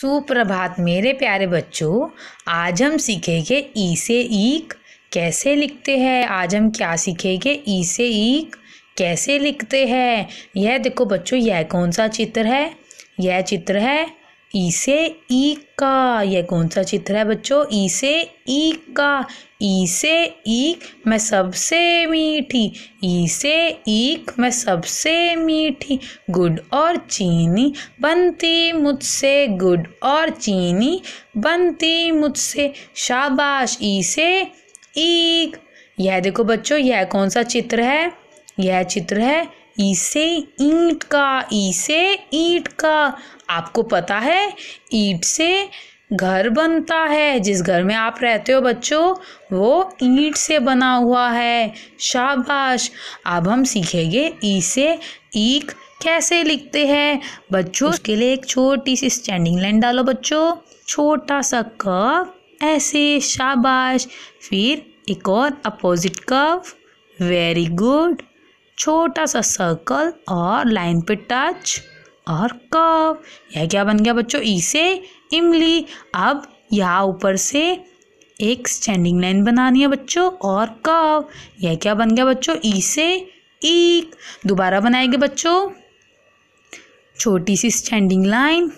सुप्रभात मेरे प्यारे बच्चों आज हम सीखेंगे ई से ईक कैसे लिखते हैं आज हम क्या सीखेंगे ई से ईक कैसे लिखते हैं यह देखो बच्चों यह कौन सा चित्र है यह चित्र है ई से ई का यह कौन सा चित्र है बच्चों ई से ई का ई से ईक मैं सबसे मीठी ई से ईक मैं सबसे मीठी गुड और चीनी बनती मुझसे गुड और चीनी बनती मुझसे शाबाश ई से ईक यह देखो बच्चों यह कौन सा चित्र है यह चित्र है ई से ईंट का ई से ईंट का आपको पता है ईंट से घर बनता है जिस घर में आप रहते हो बच्चों वो ईंट से बना हुआ है शाबाश अब हम सीखेंगे ई से ईक कैसे लिखते हैं बच्चों उसके लिए एक छोटी सी स्टैंडिंग लाइन डालो बच्चों छोटा सा कव ऐसे शाबाश फिर एक और अपोजिट कव वेरी गुड छोटा सा सर्कल और लाइन पे टच और कव यह क्या बन गया बच्चों इसे इमली अब यहाँ ऊपर से एक स्टैंडिंग लाइन बनानी है बच्चों और कव यह क्या बन गया बच्चों ई से ईक दोबारा बनाएंगे बच्चों छोटी सी स्टैंडिंग लाइन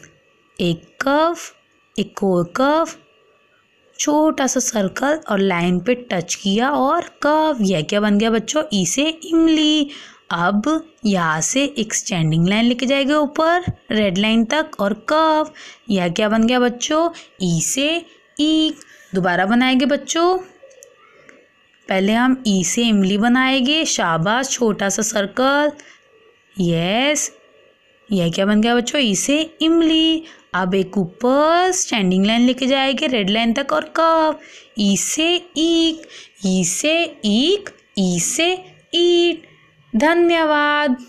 एक कफ एक और कफ छोटा सा सर्कल और लाइन पे टच किया और कव यह क्या बन गया बच्चों ई से इमली अब यहाँ से एक स्टैंडिंग लाइन लेके जाएगा ऊपर रेड लाइन तक और कव यह क्या बन गया बच्चों ई से ई दोबारा बनाएंगे बच्चों पहले हम ई से इमली बनाएंगे शाबाश छोटा सा सर्कल यस यह क्या बन गया बच्चों इसे इमली अब एक ऊपर स्टैंडिंग लाइन लेके जाएगी रेड लाइन तक और कब ई e से ईक ई e से ईक ई e से ईट धन्यवाद